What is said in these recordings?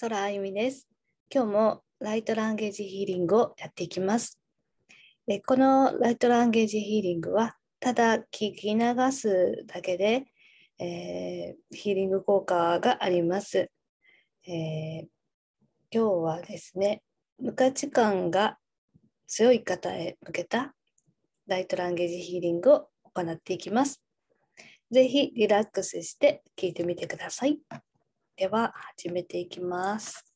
空あゆみです。今日もライトランゲージヒーリングをやっていきます。えこのライトランゲージヒーリングは、ただ聞き流すだけで、えー、ヒーリング効果があります。えー、今日はですね、無価値観が強い方へ向けたライトランゲージヒーリングを行っていきます。ぜひリラックスして聞いてみてください。では始めていきます。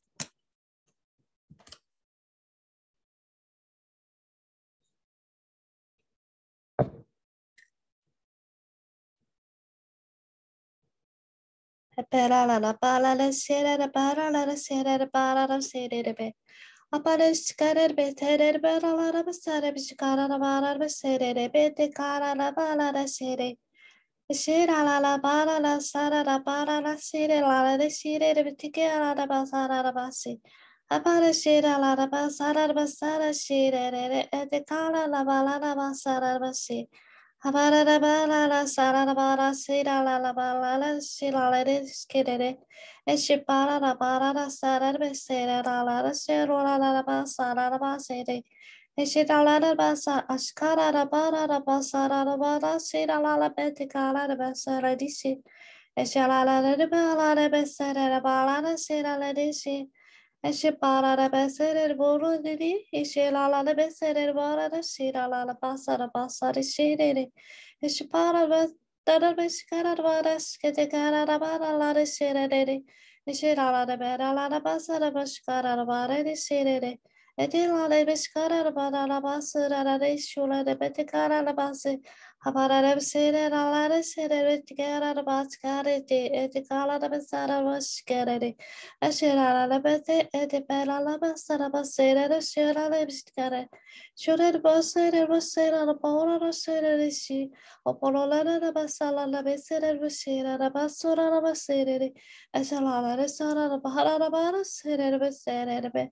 ペラララパララシララパララシララパララシララベアパレシカレベテレベラララバサレビシカララバララシラレベテカララバララシラ Shira la la ba la la sa la la ba la la si la la de si la de bitike la la ba sa la la ba si. Apara shira la la ba sa la ba sa la si la la de e de ka la la ba la la ba sa la ba si. Apara la ba la la sa la la ba la si la la la ba la la si la la de ski la la E shi ba la la ba la la sa la ba la la la la si la la la ba sa la la ba si de. Eşidalara basa aşkara rabara rabasa rabara siralala betikala basa radisi. Eşidalara ribalara besere rabalara siraladisi. Eşibalara besere boru dedi. Eşidalara besere barara siralala basara basara şiriri. Eşibara besere beşikara rabara şiketikara rabaralara şiriri. Eşidalara beralara basa başkara rabara şiriri. Edilale beskara barara basırara reşulare betekara bası habarara besere ralare sere betekara baskareti etikala besara baskereti eşerara bete etipelala basara basere reşerale beskare şurer la basere paolara sere reşi opololara basala besere besere basura basere eşerara sarara baharara basere besere be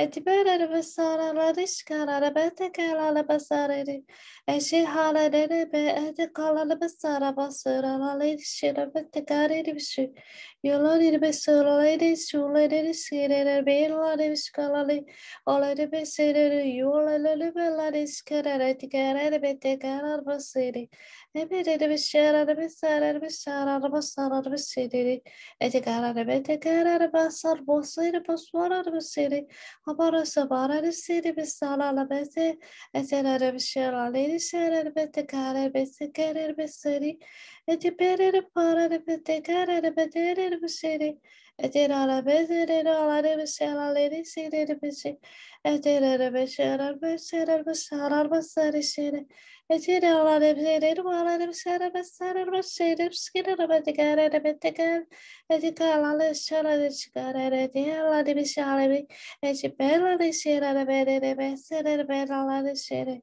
اعتبار بسار لرشكا لبتك لبساري اشي حال بأهدك لبسار بصر لرشي لبتك لرشي يولون بسر لرشي لرشي لربين لرشكا لري ولر بسر يولر لرشكا لرتك لبتك لبصري Ebedeli bir şerarı bir sararı bir sararı bir sararı bir seri. Eti kararı bir te kararı bir sar bozsayı bir suararı bir seri. bir seri bir sararı bir te. bir şerarı bir şerarı bir bir te bir seri. Eti I did all I visit all I did was sell all it is it it is it I did all I visit all I said all I all I said it I did all I did all I did said all I said all I said it skin the I did all I did I did all I did I did all I all I all I did it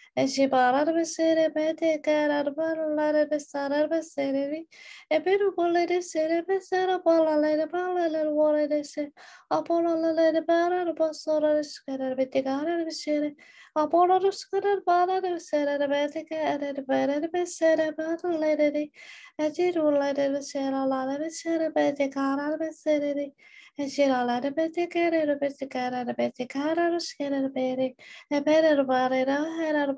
Eşi barar besere bete karar ballar besarar beserevi. Eberu bolere sere besara ballalar ballalar volere se. Apolalar barar basorar skarar bete karar besere. Apolarar skarar barar beserer bete karar barar besere ballareri. Ecirular beseralar besere bete karar besereri. Eciralar bete karar bete karar bete karar skarar beri. Eberer barar herar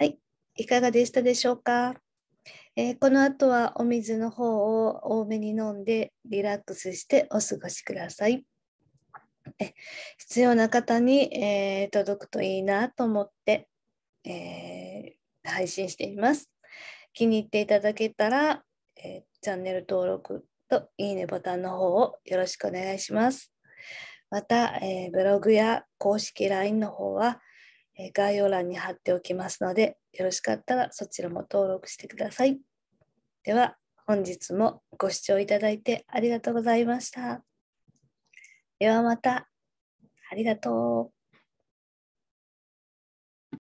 はい、いかがでしたでしょうか。えー、この後はお水の方を多めに飲んでリラックスしてお過ごしください。え必要な方に、えー、届くといいなと思って、えー、配信しています。気に入っていただけたら、えチャンネル登録といいねボタンの方をよろしくお願いします。また、えブログや公式 LINE の方は概要欄に貼っておきますので、よろしかったらそちらも登録してください。では、本日もご視聴いただいてありがとうございました。ではまた。ありがとう。